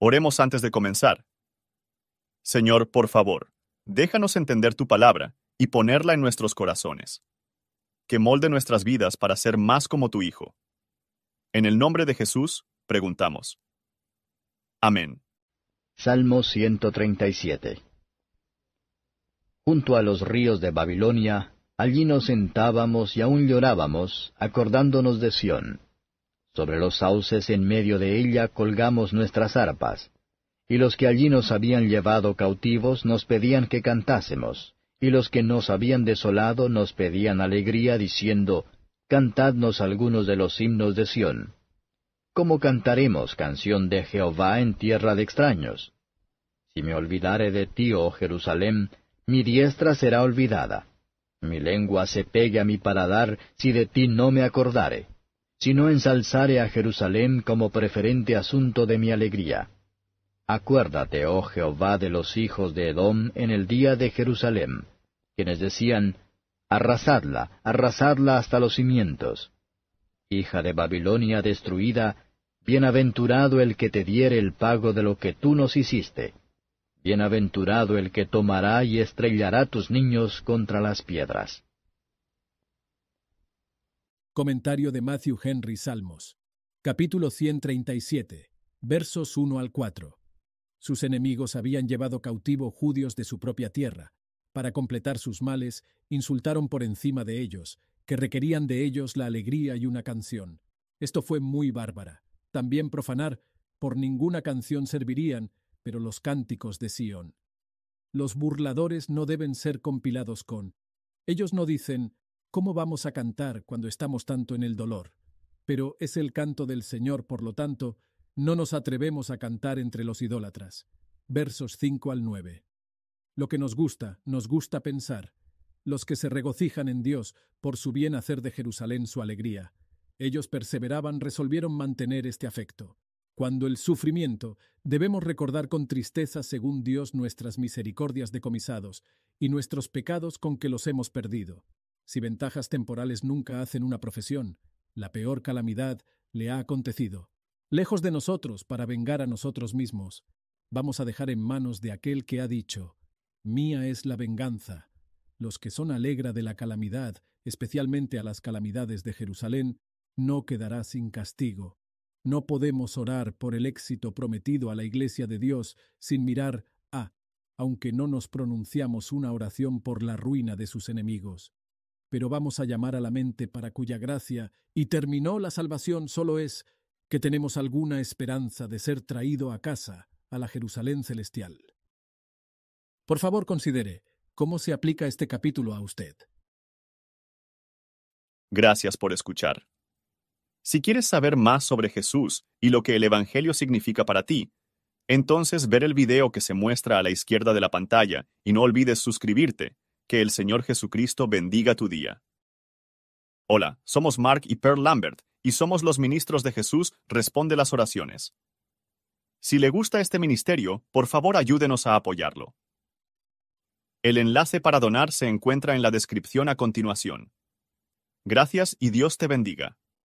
Oremos antes de comenzar. Señor, por favor, déjanos entender tu palabra y ponerla en nuestros corazones. Que molde nuestras vidas para ser más como tu Hijo. En el nombre de Jesús, preguntamos. Amén. Salmo 137 Junto a los ríos de Babilonia, allí nos sentábamos y aún llorábamos, acordándonos de Sión. Sobre los sauces en medio de ella colgamos nuestras arpas. Y los que allí nos habían llevado cautivos nos pedían que cantásemos. Y los que nos habían desolado nos pedían alegría, diciendo, Cantadnos algunos de los himnos de Sión. ¿Cómo cantaremos canción de Jehová en tierra de extraños? Si me olvidare de ti, oh Jerusalén, mi diestra será olvidada. Mi lengua se pegue a mi paladar si de ti no me acordare sino ensalzare a Jerusalén como preferente asunto de mi alegría. Acuérdate, oh Jehová, de los hijos de Edom en el día de Jerusalén, quienes decían, Arrasadla, arrasadla hasta los cimientos. Hija de Babilonia destruida, bienaventurado el que te diere el pago de lo que tú nos hiciste. Bienaventurado el que tomará y estrellará tus niños contra las piedras. Comentario de Matthew Henry Salmos. Capítulo 137, versos 1 al 4. Sus enemigos habían llevado cautivo judíos de su propia tierra. Para completar sus males, insultaron por encima de ellos, que requerían de ellos la alegría y una canción. Esto fue muy bárbara. También profanar, por ninguna canción servirían, pero los cánticos de Sión. Los burladores no deben ser compilados con. Ellos no dicen, ¿Cómo vamos a cantar cuando estamos tanto en el dolor? Pero es el canto del Señor, por lo tanto, no nos atrevemos a cantar entre los idólatras. Versos 5 al 9. Lo que nos gusta, nos gusta pensar. Los que se regocijan en Dios por su bien hacer de Jerusalén su alegría. Ellos perseveraban, resolvieron mantener este afecto. Cuando el sufrimiento, debemos recordar con tristeza según Dios nuestras misericordias decomisados y nuestros pecados con que los hemos perdido. Si ventajas temporales nunca hacen una profesión, la peor calamidad le ha acontecido. Lejos de nosotros para vengar a nosotros mismos, vamos a dejar en manos de aquel que ha dicho, Mía es la venganza. Los que son alegra de la calamidad, especialmente a las calamidades de Jerusalén, no quedará sin castigo. No podemos orar por el éxito prometido a la Iglesia de Dios sin mirar a, aunque no nos pronunciamos una oración por la ruina de sus enemigos pero vamos a llamar a la mente para cuya gracia y terminó la salvación solo es que tenemos alguna esperanza de ser traído a casa, a la Jerusalén celestial. Por favor, considere cómo se aplica este capítulo a usted. Gracias por escuchar. Si quieres saber más sobre Jesús y lo que el Evangelio significa para ti, entonces ver el video que se muestra a la izquierda de la pantalla y no olvides suscribirte. Que el Señor Jesucristo bendiga tu día. Hola, somos Mark y Pearl Lambert, y somos los ministros de Jesús Responde las Oraciones. Si le gusta este ministerio, por favor ayúdenos a apoyarlo. El enlace para donar se encuentra en la descripción a continuación. Gracias y Dios te bendiga.